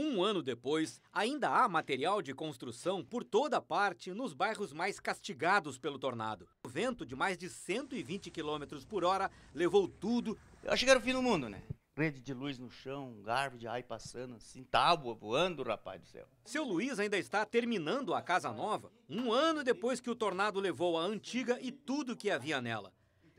Um ano depois, ainda há material de construção por toda parte nos bairros mais castigados pelo tornado. O vento de mais de 120 km por hora levou tudo. Eu achei que era o fim do mundo, né? Rede de luz no chão, um garfo de raio passando, assim, tábua voando, rapaz do céu. Seu Luiz ainda está terminando a casa nova, um ano depois que o tornado levou a antiga e tudo que havia nela.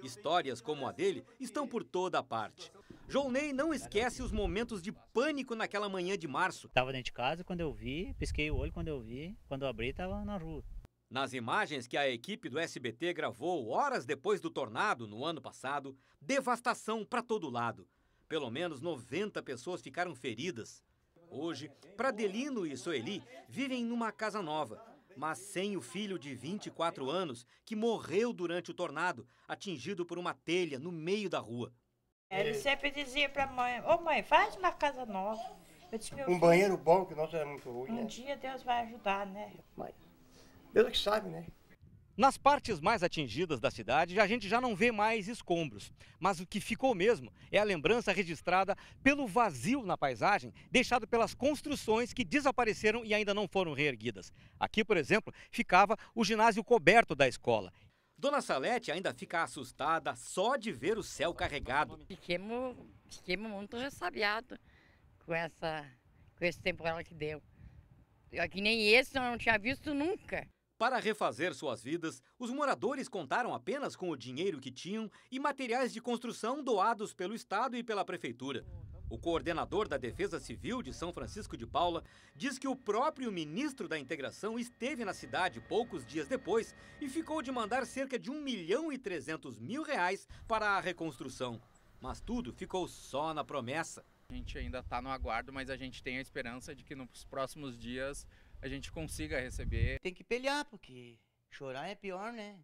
Histórias como a dele estão por toda parte. João Ney não esquece os momentos de pânico naquela manhã de março. Estava dentro de casa quando eu vi, pisquei o olho quando eu vi, quando eu abri estava na rua. Nas imagens que a equipe do SBT gravou horas depois do tornado no ano passado, devastação para todo lado. Pelo menos 90 pessoas ficaram feridas. Hoje, Pradelino e Soeli vivem numa casa nova, mas sem o filho de 24 anos que morreu durante o tornado, atingido por uma telha no meio da rua. Ele sempre dizia para a mãe, ô oh, mãe, faz uma casa nova. Disse, um filho, banheiro bom, que nosso era é muito ruim. Um né? dia Deus vai ajudar, né? Mas Deus é que sabe, né? Nas partes mais atingidas da cidade, a gente já não vê mais escombros. Mas o que ficou mesmo é a lembrança registrada pelo vazio na paisagem, deixado pelas construções que desapareceram e ainda não foram reerguidas. Aqui, por exemplo, ficava o ginásio coberto da escola. Dona Salete ainda fica assustada só de ver o céu carregado. Fiquemos, fiquemos muito ressabiados com, esse com esse temporal que deu. Que nem esse eu não tinha visto nunca. Para refazer suas vidas, os moradores contaram apenas com o dinheiro que tinham e materiais de construção doados pelo Estado e pela Prefeitura. O coordenador da Defesa Civil de São Francisco de Paula diz que o próprio ministro da Integração esteve na cidade poucos dias depois e ficou de mandar cerca de 1 milhão e 300 mil reais para a reconstrução. Mas tudo ficou só na promessa. A gente ainda está no aguardo, mas a gente tem a esperança de que nos próximos dias a gente consiga receber. Tem que pelear, porque chorar é pior, né?